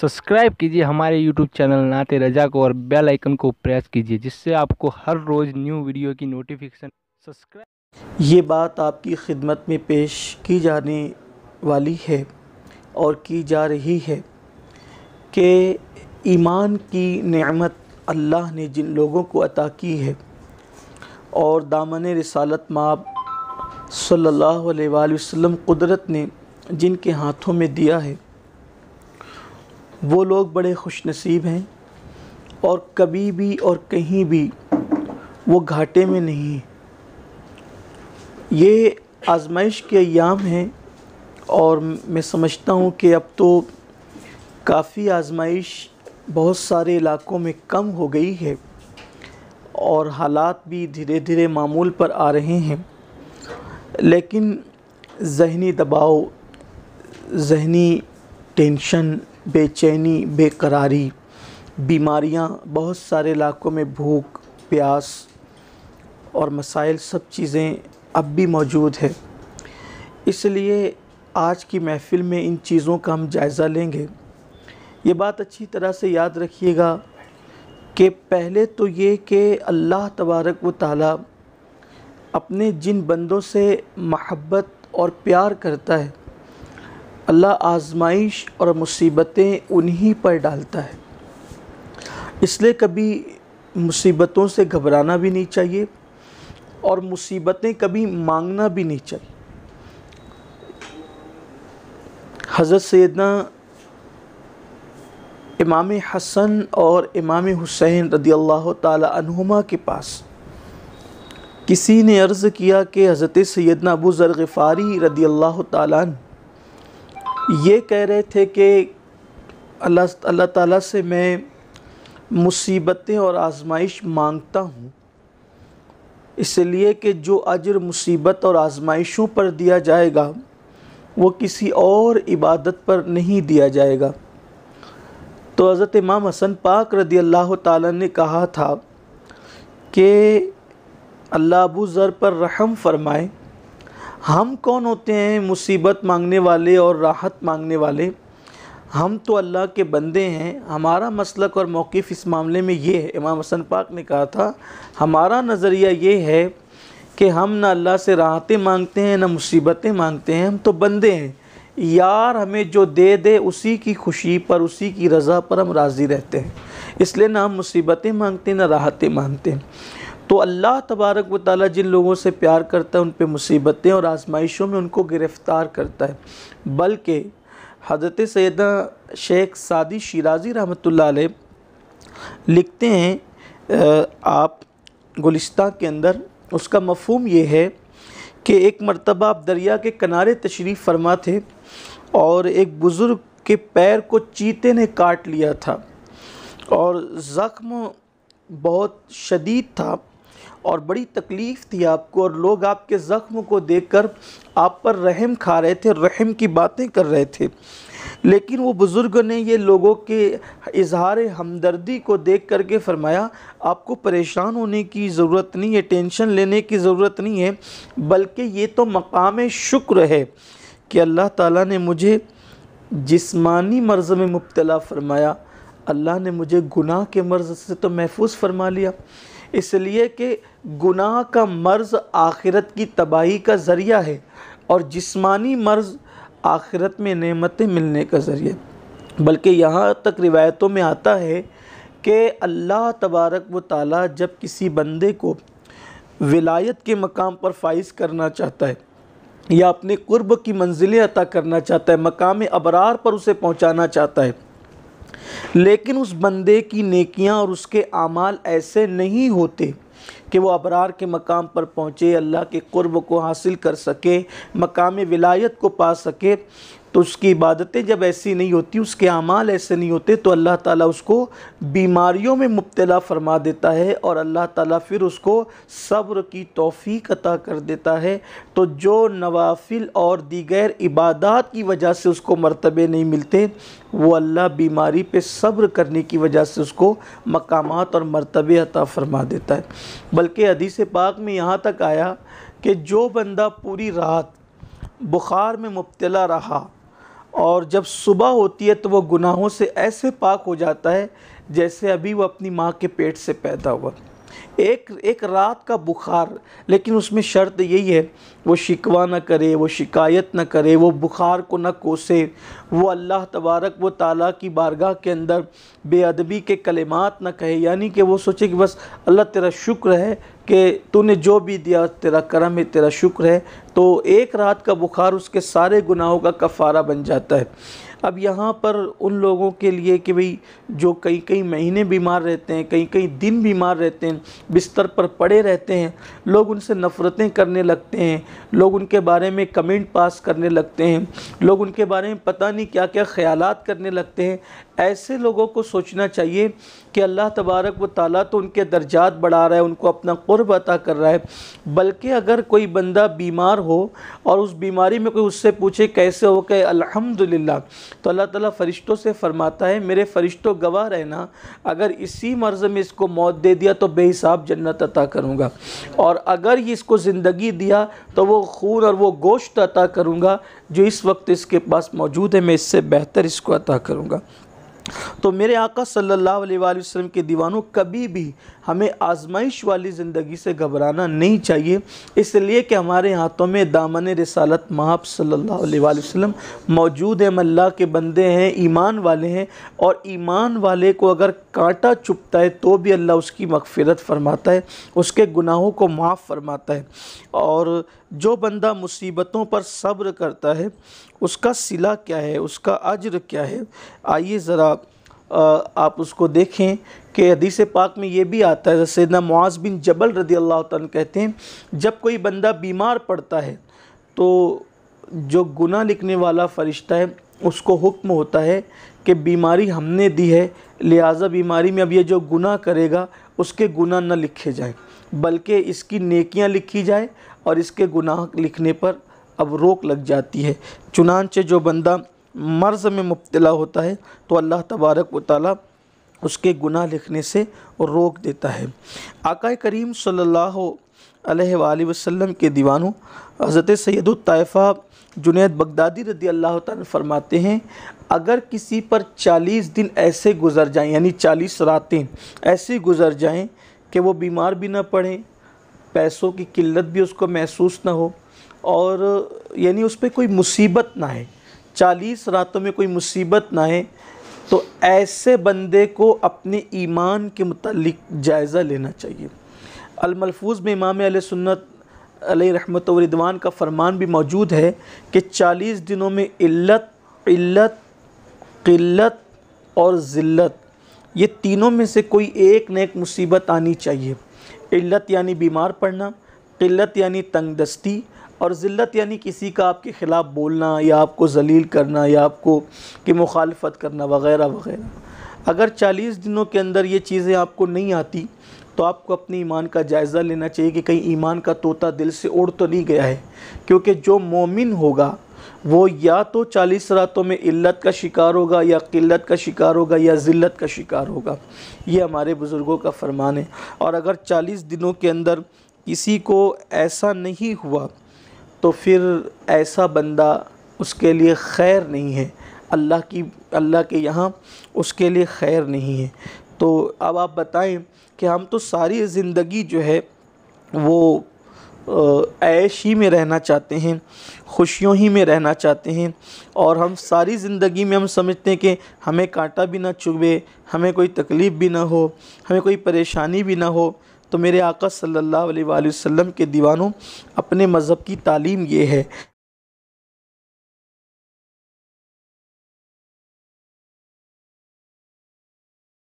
subscribe कीजिए हमारे YouTube channel नाते रजा को और बेल आइकन को प्रेस कीजिए जिससे आपको हर रोज़ न्यू वीडियो की नोटिफिकेशन सब्सक्राइब ये बात आपकी खिदमत में पेश की जाने वाली है और की जा रही है कि ईमान की नेमत अल्लाह ने जिन लोगों को अता की है और दामन रसालत माब सल्लल्लाहु अलैहि वसल्लम कुदरत ने जिनके हाथों में दिया है वो लोग बड़े खुश नसीब हैं और कभी भी और कहीं भी वो घाटे में नहीं ये आजमाइश के अयाम हैं और मैं समझता हूँ कि अब तो काफ़ी आजमाइश बहुत सारे इलाकों में कम हो गई है और हालात भी धीरे धीरे मामूल पर आ रहे हैं लेकिन जहनी दबाव जहनी टेंशन बेचैनी बेकरारी बीमारियां बहुत सारे इलाकों में भूख प्यास और मसाइल सब चीज़ें अब भी मौजूद है इसलिए आज की महफ़िल में इन चीज़ों का हम जायज़ा लेंगे ये बात अच्छी तरह से याद रखिएगा कि पहले तो ये कि अल्लाह तबारक व ताली अपने जिन बंदों से महब्बत और प्यार करता है अल्लाह आजमाइश और मुसीबतें उन्हीं पर डालता है इसलिए कभी मुसीबतों से घबराना भी नहीं चाहिए और मुसीबतें कभी मांगना भी नहीं चाहिए हज़रत सैदना इमाम हसन और इमाम हुसैन रदी अल्लाह तुमा के पास किसी ने अर्ज़ किया कि हज़रत सैदना अबू जरगफ़ारी रदी अल्लाह तन ये कह रहे थे कि अल्लाह अल्लाह ताला से मैं मुसीबतें और आजमाइश मांगता हूँ इसलिए कि जो अजर मुसीबत और आजमाइशों पर दिया जाएगा वो किसी और इबादत पर नहीं दिया जाएगा तो हज़रत इमाम हसन पाक रदी अल्लाह ताला ने कहा था कि अल्लाह अबू ज़र पर रहम फरमाएं हम कौन होते हैं मुसीबत मांगने वाले और राहत मांगने वाले हम तो अल्लाह के बंदे हैं हमारा मसलक और मौक़ इस मामले में ये है इमाम हसन पाक ने कहा था हमारा नज़रिया ये है कि हम ना अल्लाह से राहतें मांगते हैं ना मुसीबतें मांगते हैं हम तो बंदे हैं यार हमें जो दे दे उसी की खुशी पर उसी की रज़ा पर हम राज़ी रहते हैं इसलिए ना हम मुसीबतें मांगते हैं ना राहतें मांगते हैं तो अल्लाह तबारक व ताली जिन लोगों से प्यार करता है उन पर मुसीबतें और आजमाइशों में उनको गिरफ़्तार करता है बल्कि हज़रत सैदा शेख सादी शिराजी रहमत लिखते हैं आप गुलिस्तान के अंदर उसका मफहम यह है कि एक मरतबा आप दरिया के किनारे तशरीफ़ फरमा थे और एक बुज़ुर्ग के पैर को चीते ने काट लिया था और ज़ख्म बहुत शदीद था और बड़ी तकलीफ़ थी आपको और लोग आपके ज़ख्म को देखकर आप पर रहम खा रहे थे रहम की बातें कर रहे थे लेकिन वो बुज़ुर्ग ने ये लोगों के इजहार हमदर्दी को देख कर के फरमाया आपको परेशान होने की ज़रूरत नहीं है टेंशन लेने की ज़रूरत नहीं है बल्कि ये तो मकाम शुक्र है कि अल्लाह ताला ने मुझे जिस्मानी मर्ज़ में मुब्तला फ़रमाया अल्लाह ने मुझे गुनाह के मर्ज़ से तो महफूज फरमा लिया इसलिए कि गुनाह का मर्ज़ आखिरत की तबाही का ज़रिया है और जिस्मानी मर्ज़ आखिरत में नेमतें मिलने का ज़रिया बल्कि यहाँ तक रिवायतों में आता है कि अल्लाह तबारक व ताली जब किसी बंदे को विलायत के मकाम पर फाइज करना चाहता है या अपने कुर्ब की मंजिलें अता करना चाहता है मकाम अबरार पर उसे पहुंचाना चाहता है लेकिन उस बंदे की नेकियां और उसके अमाल ऐसे नहीं होते कि वो अबरार के मकाम पर पहुँचे अल्लाह के कुर्ब को हासिल कर सके मकाम विलायत को पा सके तो उसकी इबादतें जब ऐसी नहीं होती उसके अमाल ऐसे नहीं होते तो अल्लाह ताला उसको बीमारियों में मुब्तला फरमा देता है और अल्लाह ताला फिर उसको सब्र की तोफ़ी अता कर देता है तो जो नवाफिल और दीगर इबादत की वजह से उसको मरतबे नहीं मिलते वो अल्लाह बीमारी पे सब्र करने की वजह से उसको मकामात और मरतबे अता फरमा देता है बल्कि हदीस पाक में यहाँ तक आया कि जो बंदा पूरी रात बुखार में मुब्तला रहा और जब सुबह होती है तो वह गुनाहों से ऐसे पाक हो जाता है जैसे अभी वह अपनी माँ के पेट से पैदा हुआ एक एक रात का बुखार लेकिन उसमें शर्त यही है वो शिकवा ना करे वो शिकायत ना करे वो बुखार को ना कोसे वो अल्लाह तबारक व ताला की बारगाह के अंदर बेअदबी के कलेमात ना कहे यानी कि वो सोचे कि बस अल्लाह तेरा शुक्र है कि तूने जो भी दिया तेरा करम है तेरा शुक्र है तो एक रात का बुखार उसके सारे गुनाहों का कफ़ारा बन जाता है अब यहाँ पर उन लोगों के लिए कि भाई जो कई कई महीने बीमार रहते हैं कई कई दिन बीमार रहते हैं बिस्तर पर पड़े रहते हैं लोग उनसे नफ़रतें करने लगते हैं लोग उनके बारे में कमेंट पास करने लगते हैं लोग उनके बारे में पता नहीं क्या क्या ख्याल करने लगते हैं ऐसे लोगों को सोचना चाहिए कि अल्लाह तबारक व ताली तो उनके दर्जात बढ़ा रहा है उनको अपना क़ुरब अता कर रहा है बल्कि अगर कोई बंदा बीमार हो और उस बीमारी में कोई उससे पूछे कैसे हो कहे अल्हम्दुलिल्लाह तो अल्लाह ताला फ़रिश्तों से फ़रमाता है मेरे फ़रिश्तों गवाह रहना अगर इसी मर्ज़ में इसको मौत दे दिया तो बेहिसाब जन्नत अता करूँगा और अगर ये इसको ज़िंदगी दिया तो वो खून और वो गोश्त अता करूँगा जो इस वक्त इसके पास मौजूद है मैं इससे बेहतर इसको अता करूँगा तो मेरे आका सल्लल्लाहु अलैहि वसल्लम के दीवानों कभी भी हमें आजमाइश वाली ज़िंदगी से घबराना नहीं चाहिए इसलिए कि हमारे हाथों में दामन रसालत महाब सल्लल्लाहु अलैहि वसल्लम मौजूद है अल्लाह के बंदे हैं ईमान वाले हैं और ईमान वाले को अगर कांटा चुपता है तो भी अल्लाह उसकी मगफिरत फरमाता है उसके गुनाहों को माफ़ फरमाता है और जो बंदा मुसीबतों पर सब्र करता है उसका सिला क्या है उसका अज्र क्या है आइए ज़रा आप उसको देखें कि हदीस पाक में ये भी आता है जैसे मुआज़ बिन जबल रदी अल्लाह कहते हैं जब कोई बंदा बीमार पड़ता है तो जो गुनाह लिखने वाला फ़रिश्ता है उसको हुक्म होता है कि बीमारी हमने दी है लिहाजा बीमारी में अब ये जो गुना करेगा उसके गुना न लिखे जाए बल्कि इसकी नेकियां लिखी जाए और इसके गुनाह लिखने पर अब रोक लग जाती है चुनानचे जो बंदा मर्ज़ में मुबतला होता है तो अल्लाह तबारक व ताली उसके गुनाह लिखने से रोक देता है आकाए करीम सल्ला अलैहि के दीवानों हज़रत सैदुलताइफ़ा जुनेद बगदादी रदी अल्लाह तरमाते हैं अगर किसी पर चालीस दिन ऐसे गुजर जाएं यानी चालीस रातें ऐसे गुजर जाएं कि वो बीमार भी ना पड़े पैसों की किल्लत भी उसको महसूस ना हो और यानी उस पर कोई मुसीबत ना है चालीस रातों में कोई मुसीबत ना आए तो ऐसे बंदे को अपने ईमान के मतलब जायज़ा लेना चाहिए अलमलफूज़ में इमाम सुन्नत रहमत रिदवान का फरमान भी मौजूद है कि चालीस दिनों में इल्लत इल्लत किल्लत और ज़िल्लत ये तीनों में से कोई एक न एक मुसीबत आनी चाहिए इल्लत यानी बीमार पड़ना किल्लत यानी तंग दस्ती और ज़िलत यानी किसी का आपके ख़िलाफ़ बोलना या आपको जलील करना या आपको की मुखालफत करना वगैरह वगैरह अगर चालीस दिनों के अंदर ये चीज़ें आपको नहीं आती तो आपको अपने ईमान का जायज़ा लेना चाहिए कि कहीं ईमान का तोता दिल से उड़ तो नहीं गया है क्योंकि जो मोमिन होगा वो या तो चालीस रातों में इल्लत का शिकार होगा या किल्लत का शिकार होगा या ज़िल्लत का शिकार होगा ये हमारे बुज़ुर्गों का फरमान है और अगर चालीस दिनों के अंदर किसी को ऐसा नहीं हुआ तो फिर ऐसा बंदा उसके लिए खैर नहीं है अल्लाह की अल्लाह के यहाँ उसके लिए खैर नहीं है तो अब आप बताएं कि हम तो सारी ज़िंदगी जो है वो ऐश ही में रहना चाहते हैं खुशियों ही में रहना चाहते हैं और हम सारी ज़िंदगी में हम समझते हैं कि हमें कांटा भी ना चुभे हमें कोई तकलीफ़ भी ना हो हमें कोई परेशानी भी ना हो तो मेरे आका सल्लल्लाहु अलैहि वसल्लम के दीवानों अपने मज़हब की तालीम ये है